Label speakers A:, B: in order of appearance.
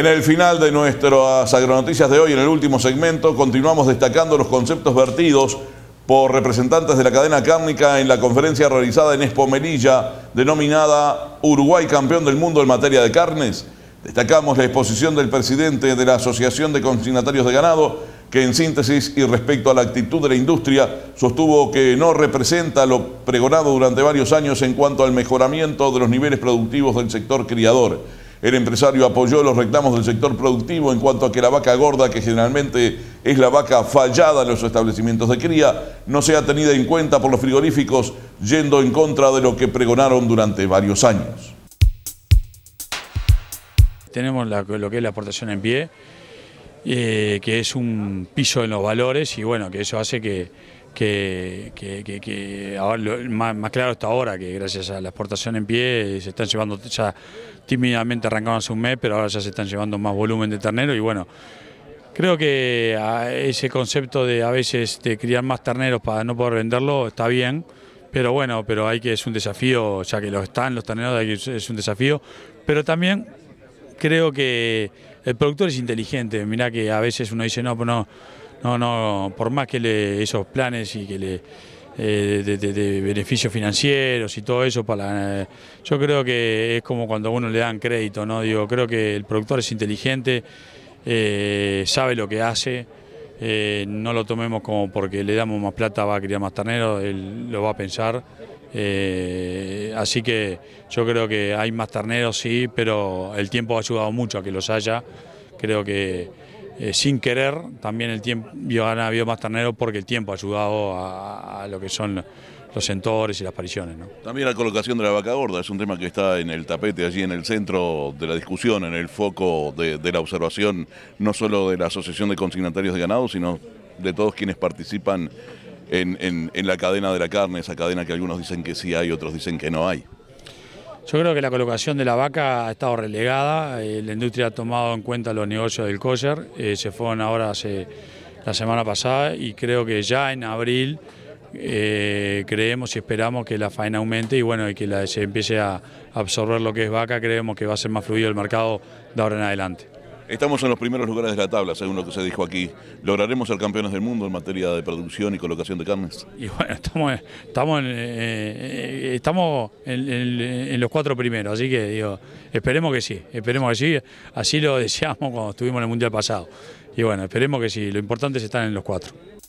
A: En el final de nuestras agronoticias de hoy, en el último segmento, continuamos destacando los conceptos vertidos por representantes de la cadena cárnica en la conferencia realizada en Expo denominada Uruguay Campeón del Mundo en materia de carnes. Destacamos la exposición del presidente de la Asociación de Consignatarios de Ganado, que en síntesis y respecto a la actitud de la industria, sostuvo que no representa lo pregonado durante varios años en cuanto al mejoramiento de los niveles productivos del sector criador. El empresario apoyó los reclamos del sector productivo en cuanto a que la vaca gorda, que generalmente es la vaca fallada en los establecimientos de cría, no sea tenida en cuenta por los frigoríficos, yendo en contra de lo que pregonaron durante varios años.
B: Tenemos lo que es la aportación en pie, eh, que es un piso en los valores y bueno, que eso hace que que, que, que, más, claro está ahora, que gracias a la exportación en pie eh, se están llevando, ya tímidamente arrancaban hace un mes, pero ahora ya se están llevando más volumen de ternero y bueno, creo que ah, ese concepto de a veces de criar más terneros para no poder venderlo está bien, pero bueno, pero hay que es un desafío, ya que los están los terneros, es un desafío, pero también creo que el productor es inteligente, mira que a veces uno dice, no, pues no no, no, por más que le, esos planes y que le eh, de, beneficios financieros y todo eso para eh, yo creo que es como cuando a uno le dan crédito, ¿no? Digo, creo que el productor es inteligente, eh, sabe lo que hace. no lo tomemos como porque le damos más plata va a criar más terneros él lo va a pensar. así que yo creo que hay más terneros, sí, pero el tiempo ha ayudado mucho a que los haya. Creo que eh, sin querer, también el tiempo, más terneros porque el tiempo ha ayudado a, lo que son los sentores y las apariciones.
A: También la colocación de la vaca gorda es un tema que está en el tapete, allí en el centro de la discusión, en el foco de, la observación, no solo de la Asociación de Consignatarios de Ganado, sino de todos quienes participan en la cadena de la carne, esa cadena que algunos dicen que sí hay, otros dicen que no hay.
B: Yo creo que la colocación de la vaca ha estado relegada, eh, la industria ha tomado en cuenta los negocios del collar, eh, se fueron ahora hace, la semana pasada y creo que ya en abril eh, creemos y esperamos que la faena aumente y bueno, y que se empiece a absorber lo que es vaca, creemos que va a ser más fluido el mercado de ahora en adelante.
A: Estamos en los primeros lugares de la tabla, según lo que se dijo aquí. ¿Lograremos ser campeones del mundo en materia de producción y colocación de carnes?
B: Y bueno, estamos, estamos, en, eh, estamos los cuatro primeros, así que digo, esperemos que sí, esperemos que sí. Así lo deseamos cuando estuvimos en el Mundial pasado. Y bueno, esperemos que sí, lo importante es estar en los cuatro.